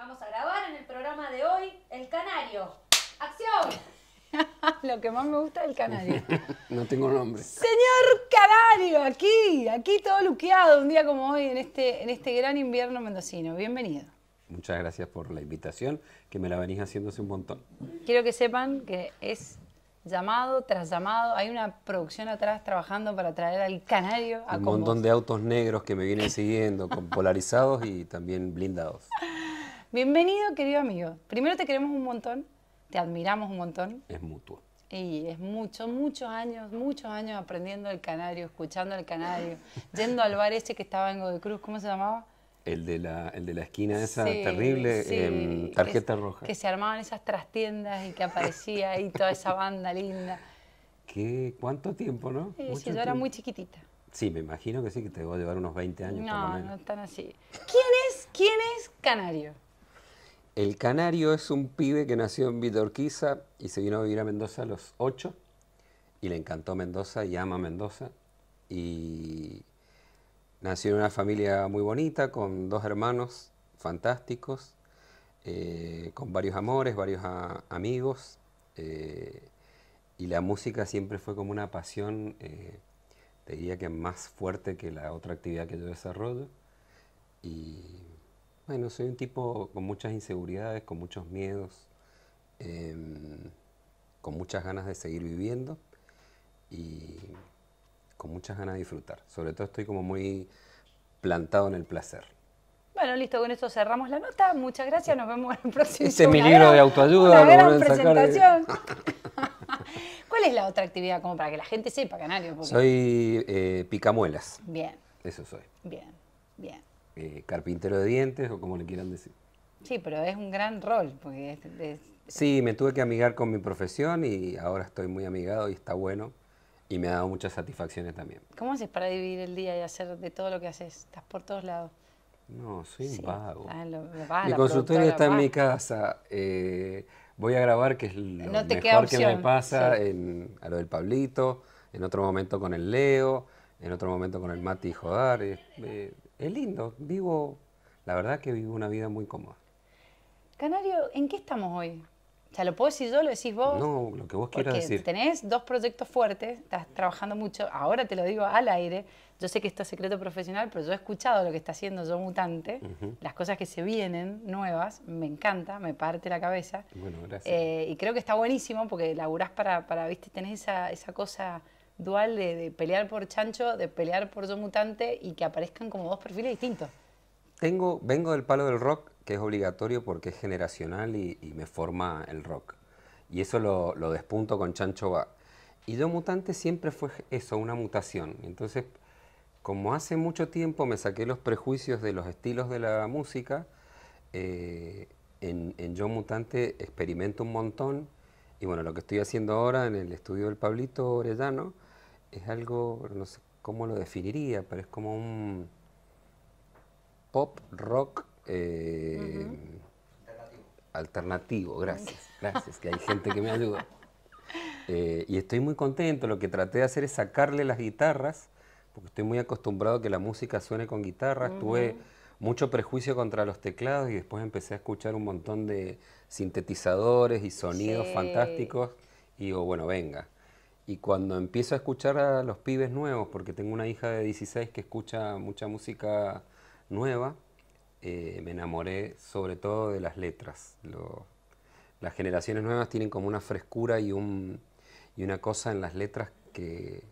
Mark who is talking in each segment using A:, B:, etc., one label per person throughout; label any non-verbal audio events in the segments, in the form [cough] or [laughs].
A: Vamos a grabar en el programa de hoy El Canario. ¡Acción! [laughs] Lo que más me gusta es El
B: canario. [laughs] no tengo nombre.
A: Señor Canario,
B: aquí,
A: aquí todo luqueado, un día como hoy, en este, en este gran invierno mendocino. Bienvenido.
C: Muchas gracias por la invitación, que me la venís haciendo hace un montón.
A: Quiero que sepan que es llamado tras llamado. Hay una producción atrás trabajando para traer al canario a Un montón
C: de autos negros que me vienen siguiendo, con polarizados y también blindados. [laughs]
A: Bienvenido, querido amigo. Primero te queremos un montón, te admiramos un montón. Es mutuo. Y es mucho, muchos años, muchos años aprendiendo el canario, escuchando el canario, [laughs] yendo al bar ese que estaba en Cruz, ¿cómo se llamaba?
C: El de la, el de la esquina esa terrible, em, tarjeta roja. Que se
A: armaban esas trastiendas y que aparecía ahí toda esa banda linda.
C: ¿Qué? ¿Cuánto tiempo, no? Sí, si yo era muy chiquitita. Sí, me imagino que sí, que te a llevar unos 20 años. No,
A: no tan así. ¿Quién es, quién es Canario?
C: El canario es un pibe que nació en Vitorquiza y se vino a vivir a Mendoza a los 8 y le encantó Mendoza y ama Mendoza. Y nació en una familia muy bonita con dos hermanos fantásticos, eh, con varios amores, varios amigos. Eh, y la música siempre fue como una pasión, eh, te diría que más fuerte que la otra actividad que yo desarrollo. Y bueno, soy un tipo con muchas inseguridades, con muchos miedos, em, con muchas ganas de seguir viviendo y con muchas ganas de disfrutar. Sobre todo estoy como muy plantado en el placer.
A: Bueno, listo, con esto cerramos la nota. Muchas gracias, nos vemos en el próximo. Este es mi libro de
C: autoayuda. Una gran eh. presentación.
A: [laughs] ¿Cuál es la otra actividad como para que la gente sepa, Canario? Porque...
C: Soy eh, picamuelas. Bien. Eso soy.
A: Bien, bien.
C: Eh, carpintero de dientes o como le quieran decir.
A: Sí, pero es un gran rol. Porque
C: Sí, me tuve que amigar con mi profesión y ahora estoy muy amigado y está bueno y me ha dado muchas satisfacciones también.
A: ¿Cómo haces para dividir el día y hacer de todo lo que haces? Estás por todos lados.
B: No,
C: soy un sí. vago.
A: Ah, mi consultorio está en mi
C: casa. Eh, voy a grabar, que es lo mejor que me pasa a lo del Pablito, en otro momento con el Leo, en otro momento con el Mati y Jodar. Eh, es lindo. Vivo, la verdad que vivo una vida muy cómoda.
A: Canario, ¿en qué estamos hoy? O sea, ¿lo puedo decir yo? ¿Lo decís vos? No, lo que vos quieras decir. Tenés dos proyectos fuertes, estás trabajando mucho. Ahora te lo digo al aire. Yo sé que esto es secreto profesional, pero yo he escuchado lo que está haciendo Yo Mutante, las cosas que se vienen nuevas. Me encanta, me parte la cabeza.
B: Bueno, gracias. Eh,
A: y creo que está buenísimo porque laburás para, para viste, tenés esa, esa cosa dual de, pelear por Chancho, de pelear por Yo Mutante y que aparezcan como dos perfiles distintos.
C: vengo del palo del rock, que es obligatorio porque es generacional y, me forma el rock. Y eso lo, despunto con Chancho Va. Y Yo Mutante siempre fue eso, una mutación. Entonces, como hace mucho tiempo me saqué los prejuicios de los estilos de la música, eh, en Yo Mutante experimento un montón. Y bueno, lo que estoy haciendo ahora en el estudio del Pablito Orellano es algo, no sé cómo lo definiría, pero es como un pop rock eh, alternativo. gracias, [laughs] gracias, que hay gente que me ayuda. Eh, y estoy muy contento, lo que traté de hacer es sacarle las guitarras, porque estoy muy acostumbrado a que la música suene con guitarras, tuve mucho prejuicio contra los teclados y después empecé a escuchar un montón de sintetizadores y sonidos fantásticos y digo, bueno, venga. Y cuando empiezo a escuchar a los pibes nuevos, porque tengo una hija de 16 que escucha mucha música nueva, eh, me enamoré sobre todo de las letras. las generaciones nuevas tienen como una frescura y, una cosa en las letras que,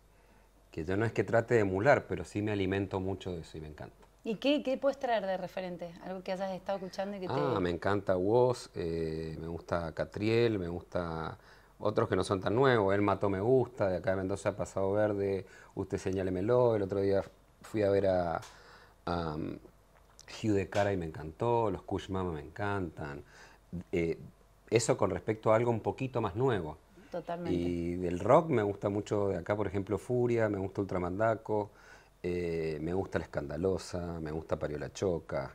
C: yo no es que trate de emular, pero sí me alimento mucho de eso y me encanta.
A: ¿Y qué, puedes traer de referente? Algo que hayas estado escuchando y que ah, me
C: encanta Woz, eh, me gusta Catriel, me gusta otros que no son tan nuevos. El mató Me Gusta, de acá de Mendoza Pasado Verde, Usted Señálemelo. El otro día fui a ver a, um, Hugh de Cara y me encantó, los Kush Mama me encantan. Eh, eso con respecto a algo un poquito más nuevo.
A: Totalmente. Y
C: del rock me gusta mucho, de acá por ejemplo Furia, me gusta Ultramandaco, eh, me gusta La Escandalosa, me gusta Pariola Choca.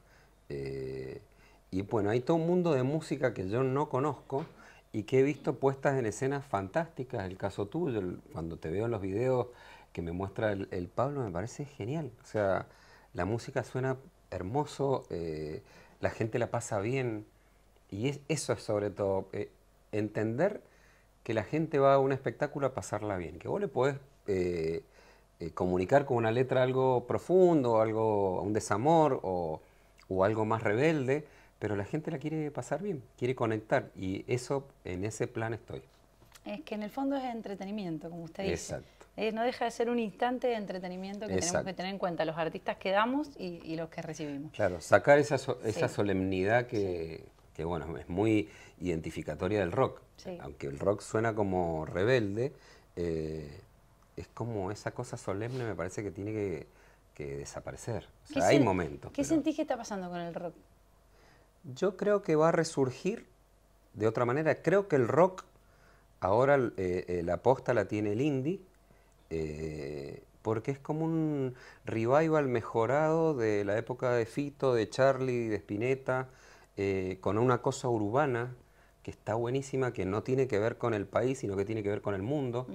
C: Eh, y bueno, hay todo un mundo de música que yo no conozco, y que he visto puestas en escenas fantásticas. El caso tuyo, cuando te veo en los videos que me muestra el, Pablo, me parece genial. O sea, la música suena hermoso, eh, la gente la pasa bien. Y eso es sobre todo, eh, entender que la gente va a un espectáculo a pasarla bien, que vos le podés eh, comunicar con una letra algo profundo, algo, un desamor o algo más rebelde pero la gente la quiere pasar bien, quiere conectar y eso, en ese plan estoy.
A: Es que en el fondo es entretenimiento, como usted dice. Exacto. no deja de ser un instante de entretenimiento que tenemos que tener en cuenta, los artistas que damos y, los que recibimos.
C: Claro, sacar esa, solemnidad que, bueno, es muy identificatoria del rock. Aunque el rock suena como rebelde, eh, es como esa cosa solemne me parece que tiene que, desaparecer. O sea, hay momentos. ¿Qué
A: sentís que está pasando con el rock?
C: Yo creo que va a resurgir de otra manera. Creo que el rock, ahora eh, eh, la posta la tiene el indie, eh, porque es como un revival mejorado de la época de Fito, de Charlie, de Spinetta, con una cosa urbana que está buenísima, que no tiene que ver con el país, sino que tiene que ver con el mundo.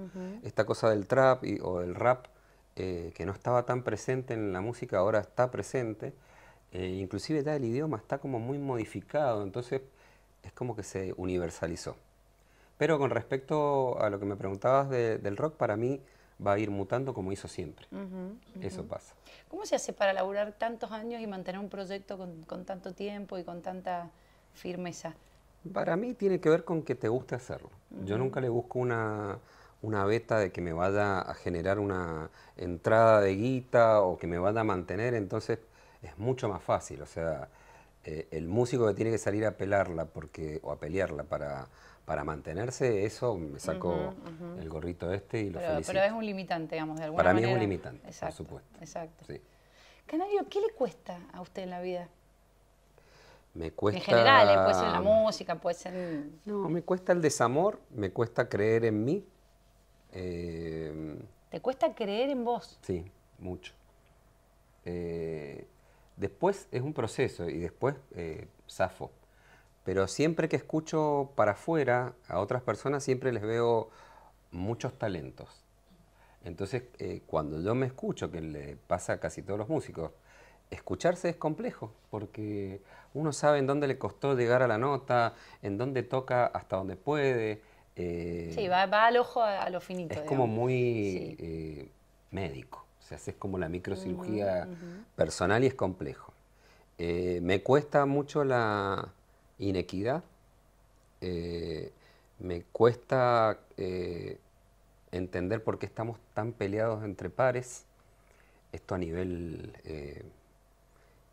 C: Esta cosa del trap o del rap, que no estaba tan presente en la música, ahora está presente. Eh, inclusive ya el idioma está como muy modificado, entonces es como que se universalizó. Pero con respecto a lo que me preguntabas del rock, para mí va a ir mutando como hizo siempre. Eso pasa.
A: ¿Cómo se hace para laburar tantos años y mantener un proyecto con, tanto tiempo y con tanta firmeza?
C: Para mí tiene que ver con que te guste hacerlo. Yo nunca le busco una, una beta de que me vaya a generar una entrada de guita o que me vaya a mantener. Entonces, es mucho más fácil. O sea, eh, el músico que tiene que salir a pelarla porque, o a pelearla para, para mantenerse, eso me saco el gorrito este y lo felicito. Pero es
A: un limitante, digamos, de alguna manera. Para mí es un limitante,
C: por supuesto. Exacto.
A: Canario, ¿qué le cuesta a usted en la vida?
C: Me cuesta... En general, eh, puede ser la
A: música, puede ser...
C: No, me cuesta el desamor, me cuesta creer en mí. Eh,
A: ¿Te cuesta creer en vos?
C: Sí, mucho. Después es un proceso y después eh, zafo. Pero siempre que escucho para afuera a otras personas, siempre les veo muchos talentos. Entonces, eh, cuando yo me escucho, que le pasa a casi todos los músicos, escucharse es complejo, porque uno sabe en dónde le costó llegar a la nota, en dónde toca hasta dónde puede. Eh, sí,
A: va, al ojo a, lo finito. Es como
C: muy eh, médico. O sea, es como la microcirugía personal y es complejo. Eh, me cuesta mucho la inequidad, eh, me cuesta eh, entender por qué estamos tan peleados entre pares, esto a nivel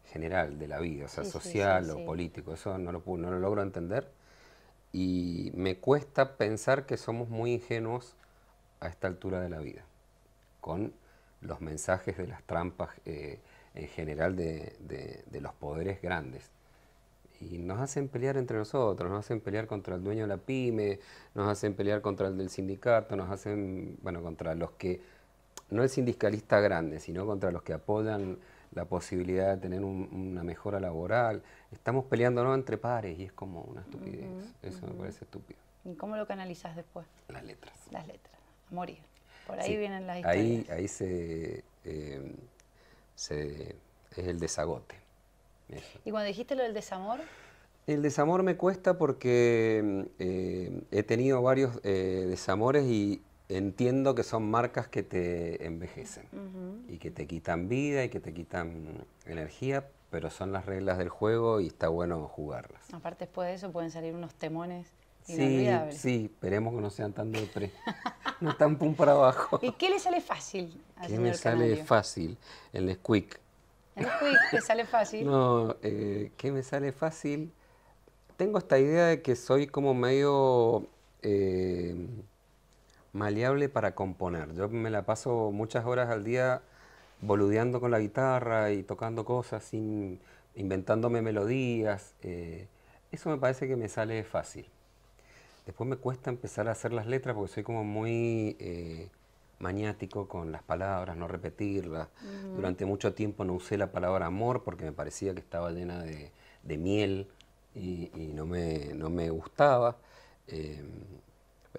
C: general de la vida, o sea, social o político, eso no lo, no logro entender. Y me cuesta pensar que somos muy ingenuos a esta altura de la vida, con los mensajes de las trampas eh, en general de, de, los poderes grandes. Y nos hacen pelear entre nosotros, nos hacen pelear contra el dueño de la pyme, nos hacen pelear contra el del sindicato, nos hacen, bueno, contra los que, no el sindicalista grande, sino contra los que apoyan la posibilidad de tener una mejora laboral. Estamos peleando no entre pares y es como una estupidez. Eso me parece estúpido.
A: ¿Y cómo lo canalizas después? Las letras. Las letras, a morir. Por ahí vienen las historias. Ahí,
C: ahí eh, se, es el desagote.
A: ¿Y cuando dijiste lo del desamor?
C: El desamor me cuesta porque eh, he tenido varios eh, desamores y entiendo que son marcas que te envejecen y que te quitan vida y que te quitan energía, pero son las reglas del juego y está bueno jugarlas.
A: Aparte, después de eso pueden salir unos temones Sí,
C: sí, esperemos que no sean tan de [laughs] no tan pum para abajo.
A: ¿Y qué le sale fácil al ¿Qué me sale
C: fácil? El squeak.
A: ¿El squeak te sale fácil? [laughs]
C: No, eh, ¿qué me sale fácil? Tengo esta idea de que soy como medio eh, maleable para componer. Yo me la paso muchas horas al día boludeando con la guitarra y tocando cosas, sin, inventándome melodías. Eh, eso me parece que me sale fácil. Después me cuesta empezar a hacer las letras porque soy como muy eh, maniático con las palabras, no repetirlas. Durante mucho tiempo no usé la palabra amor porque me parecía que estaba llena de, miel y, no, me, no me gustaba. Em,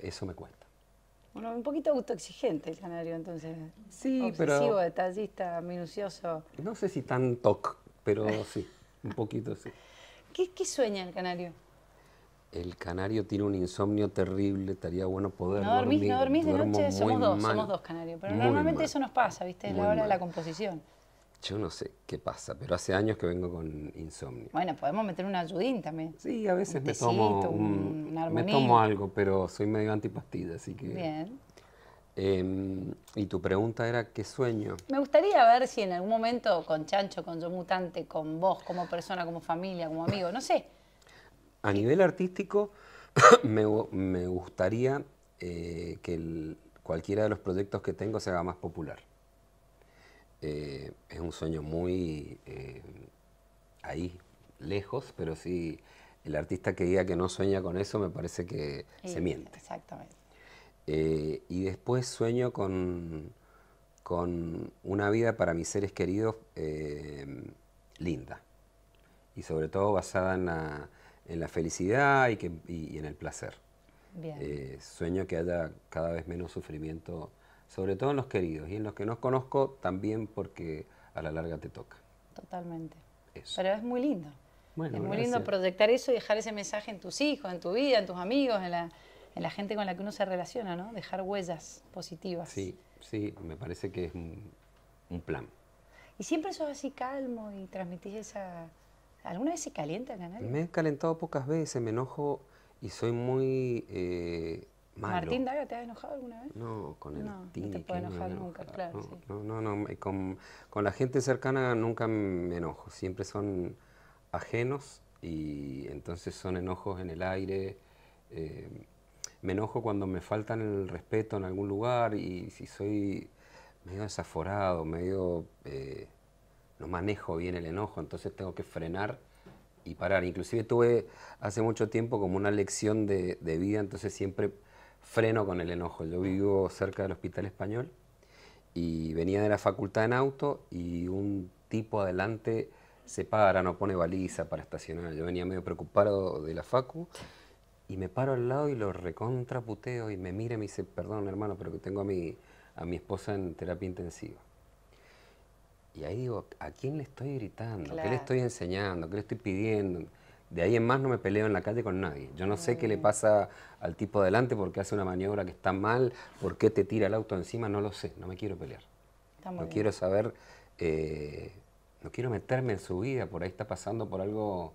C: eso me cuesta.
A: Bueno, un poquito autoexigente el canario, entonces. Sí, Obsesivo, detallista, minucioso.
C: No sé si tan toc, pero sí, un poquito sí.
A: ¿Qué, ¿Qué sueña el canario?
C: El canario tiene un insomnio terrible, estaría bueno poder no dormís, No dormís de noche, somos dos, somos dos
A: canarios. Pero normalmente eso nos pasa, ¿viste? en la hora de la composición.
C: Yo no sé qué pasa, pero hace años que vengo con insomnio.
A: Bueno, podemos meter un ayudín también. Sí, a veces me, tomo un, me tomo
C: algo, pero soy medio antipastida, así que... Bien. Em, y tu pregunta era, ¿qué sueño?
A: Me gustaría ver si en algún momento con Chancho, con Yo Mutante, con vos como persona, como familia, como amigo, no sé,
C: a nivel artístico, [coughs] me, gustaría eh, que cualquiera de los proyectos que tengo se haga más popular. Eh, es un sueño muy eh, ahí, lejos, pero sí, el artista que diga que no sueña con eso me parece que se miente. Exactamente. y después sueño con, con una vida para mis seres queridos linda y sobre todo basada en la en la felicidad y, que, y, en el placer. Eh, sueño que haya cada vez menos sufrimiento, sobre todo en los queridos y en los que no conozco también porque a la larga te toca.
A: Totalmente. Pero es muy lindo.
C: es muy lindo
A: proyectar eso y dejar ese mensaje en tus hijos, en tu vida, en tus amigos, en la, gente con la que uno se relaciona, ¿no? Dejar huellas positivas.
C: Sí, sí, me parece que es un, un plan.
A: Y siempre sos así calmo y transmitís esa, ¿Alguna vez se calienta el Canario? Me he
C: calentado pocas veces, me enojo y soy muy eh, malo. ¿Martín
A: Daga te has enojado alguna vez?
C: No, con el No, no te puedo enojar nunca,
A: claro. No, sí.
C: no, no, con, con, la gente cercana nunca me enojo, siempre son ajenos y entonces son enojos en el aire. Eh, me enojo cuando me faltan el respeto en algún lugar y si soy medio desaforado, medio... Eh, no manejo bien el enojo, entonces tengo que frenar y parar. Inclusive tuve hace mucho tiempo como una lección de, vida, entonces siempre freno con el enojo. Yo vivo cerca del Hospital Español y venía de la facultad en auto y un tipo adelante se para, no pone baliza para estacionar. Yo venía medio preocupado de la facu y me paro al lado y lo recontraputeo y me mira y me dice, perdón hermano, pero que tengo a a mi esposa en terapia intensiva. Y ahí digo, ¿a quién le estoy gritando? ¿Qué le estoy enseñando? ¿Qué le estoy pidiendo? De ahí en más no me peleo en la calle con nadie. Yo no sé qué le mm. pasa al tipo de delante porque hace una maniobra que está mal, por qué te tira el auto encima, no lo sé. No me quiero pelear. no quiero saber, eh, no quiero meterme en su vida, por ahí está pasando por algo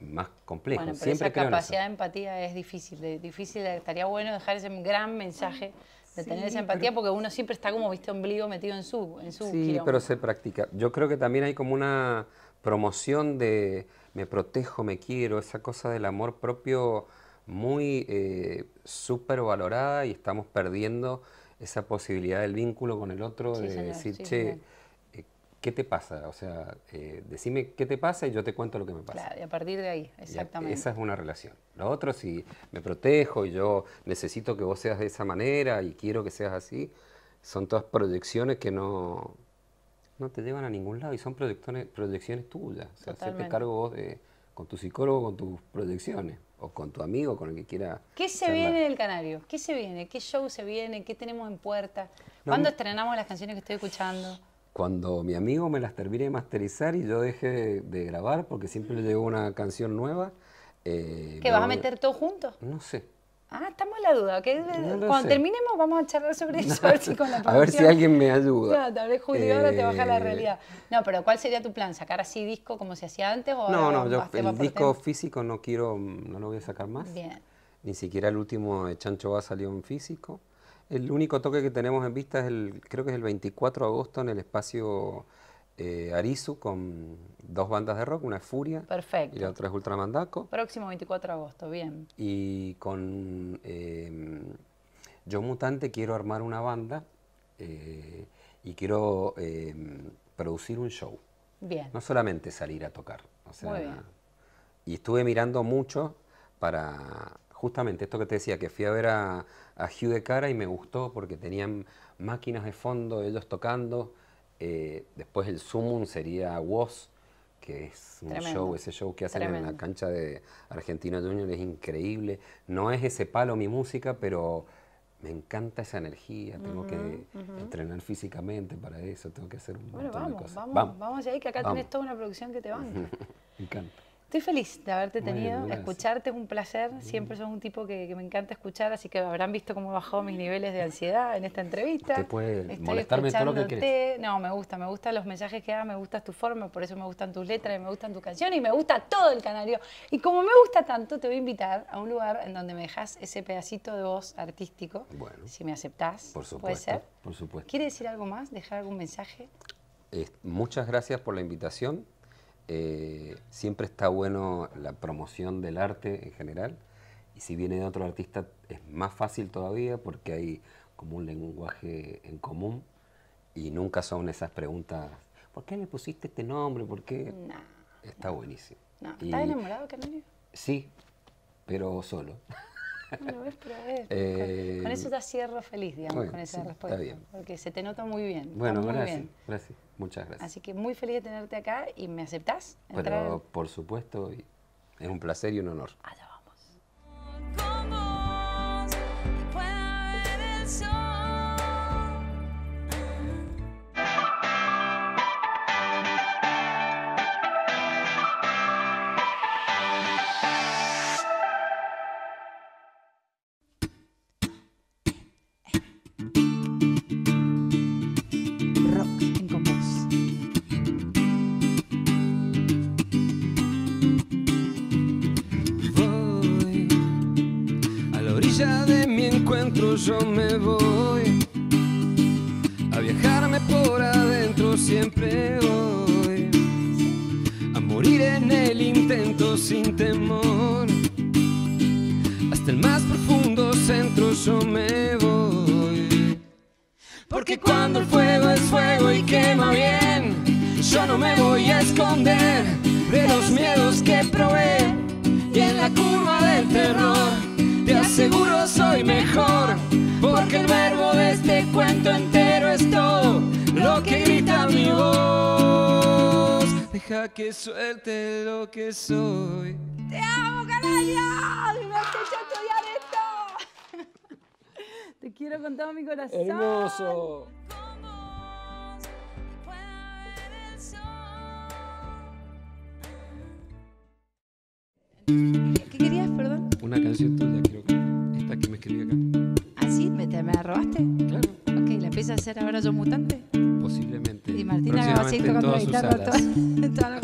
C: más complejo. pero Siempre esa capacidad
A: de empatía es difícil, difícil, estaría bueno dejar ese gran mensaje de tener esa empatía, porque uno siempre está como, viste, ombligo metido en su... En su sí, pero
C: se practica. Yo creo que también hay como una promoción de me protejo, me quiero, esa cosa del amor propio muy eh, súper valorada y estamos perdiendo esa posibilidad del vínculo con el otro, de decir, che, ¿qué te pasa? O sea, eh, decime qué te pasa y yo te cuento lo que me pasa.
A: Claro, y a partir de ahí, exactamente. esa es
C: una relación. Lo otro, si me protejo y yo necesito que vos seas de esa manera y quiero que seas así, son todas proyecciones que no, no te llevan a ningún lado y son proyecciones, proyecciones tuyas. O sea, hacerte cargo vos con tu psicólogo, con tus proyecciones o con tu amigo, con el que quiera.
A: ¿Qué se viene El Canario? ¿Qué se viene? ¿Qué show se viene? ¿Qué tenemos en puerta? ¿Cuándo estrenamos las canciones que estoy escuchando?
C: cuando mi amigo me las termine de masterizar y yo dejé de, grabar, porque siempre le llevo una canción nueva. Eh, ¿Que vas a meter
A: todo juntos. No sé. Ah, estamos en la duda. Cuando terminemos vamos a charlar sobre [laughs] eso, a, ver si con la a ver si alguien me ayuda. tal vez Julio ahora te baja la eh, realidad. No, pero ¿cuál sería tu plan? ¿Sacar así disco como se hacía antes? O no, no, yo el disco
C: físico no quiero, no lo voy a sacar más. Bien. Ni siquiera el último de Chancho va a salió en físico. El único toque que tenemos en vista es el, creo que es el 24 de agosto en el espacio eh, Arisu con dos bandas de rock, una es Furia y la otra es Ultramandaco. Próximo
A: 24 de agosto, bien.
C: Y con em, Yo Mutante quiero armar una banda eh, y quiero em, producir un show. Bien. No solamente salir a tocar. Muy bien. Y estuve mirando mucho para justamente esto que te decía, que fui a ver a, Hugh de cara y me gustó porque tenían máquinas de fondo, ellos tocando. Eh, después el Sumum sería Woz, que es un show, ese show que hacen en la cancha de Argentina Junior es increíble. No es ese palo mi música, pero me encanta esa energía, tengo que entrenar físicamente para eso, tengo que hacer un montón vamos, de cosas. Vamos,
A: vamos, vamos ahí, que acá tenés toda una producción que te banca.
B: [laughs] me encanta.
A: Estoy feliz de haberte tenido, escucharte es un placer, siempre sos un tipo que, me encanta escuchar, así que habrán visto cómo bajado mis niveles de ansiedad en esta entrevista. Te puede molestarme todo lo que quieres. No, me gusta, me gustan los mensajes que das, me gusta tu forma, por eso me gustan tus letras, me gustan tus canciones y me gusta todo el canario. Y como me gusta tanto, te voy a invitar a un lugar en donde me dejas ese pedacito de voz artístico, si me aceptás. puede ser. Por supuesto. ¿Quieres decir algo más? ¿Dejar algún mensaje?
C: muchas gracias por la invitación. Eh, siempre está bueno la promoción del arte en general. Y si viene de otro artista es más fácil todavía porque hay como un lenguaje en común y nunca son esas preguntas, ¿por qué le pusiste este nombre? ¿Por qué? No, está buenísimo. ¿Estás
A: enamorado, Camilo?
C: Sí, pero solo.
A: pero [laughs] eh, con, eso te cierro feliz, digamos, con esa respuesta. Porque se te nota muy bien. Bueno, gracias. Bien.
C: Gracias. Muchas gracias. Así
A: que muy feliz de tenerte acá y me aceptás. Pero
C: por supuesto, es un placer y un
B: honor. yo me voy. A viajarme por adentro siempre voy. A morir en el intento sin temor. Hasta el más profundo centro yo me voy. Porque cuando el fuego es fuego y quema bien, yo no me voy a esconder de los miedos que probé y en la curva del terror seguro soy mejor, porque el verbo de este cuento entero es todo lo que grita mi voz. Deja que suelte lo que soy. ¡Te amo, y ¡Me has hecho estudiar esto! Te quiero con
A: todo mi corazón.
B: ¡Hermoso!
A: ¿Qué querías, perdón?
C: Una canción tuya, creo que.
A: ¿Ah, sí? ¿Me, te, me la robaste? Claro. Ok, ¿la empiezo a hacer ahora yo mutante?
C: Posiblemente. Y Martina va a seguir con la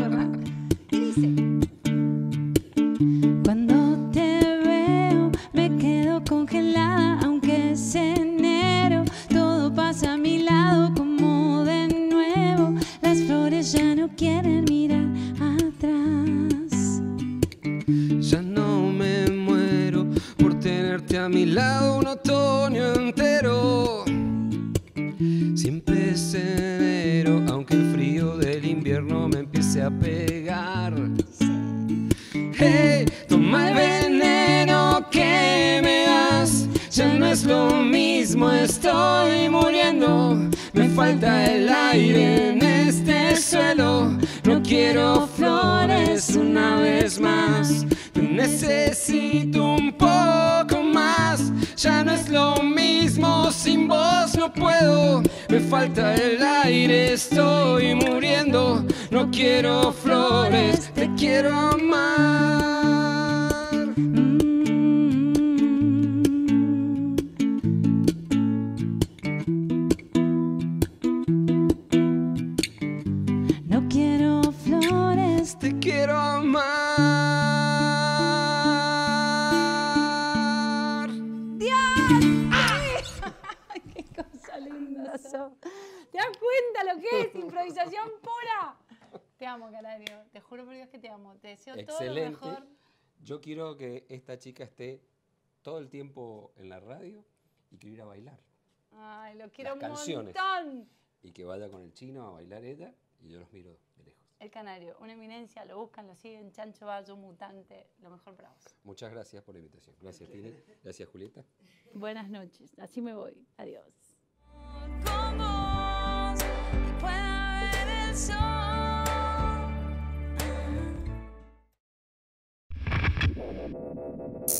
B: un otoño entero. Siempre es enero, aunque el frío del invierno me empiece a pegar. Hey, toma el veneno que me das. Ya no es lo mismo, estoy muriendo. Me falta el aire en este suelo. No quiero flores una vez más. necesito. no puedo, me falta el aire, estoy muriendo, no quiero flores, te quiero amar.
A: Te deseo Excelente. lo mejor.
C: Yo quiero que esta chica esté todo el tiempo en la radio y que ir a bailar.
A: Ay, lo quiero Las canciones.
C: Y que vaya con el chino a bailar ella y yo los miro de lejos.
A: El Canario, una eminencia, lo buscan, lo siguen, Chancho Bayo, mutante, lo mejor para
C: vos. Muchas gracias por la invitación. Gracias, Tine. Gracias, Julieta.
A: Buenas noches, así me voy. Adiós. Con el sol.《そう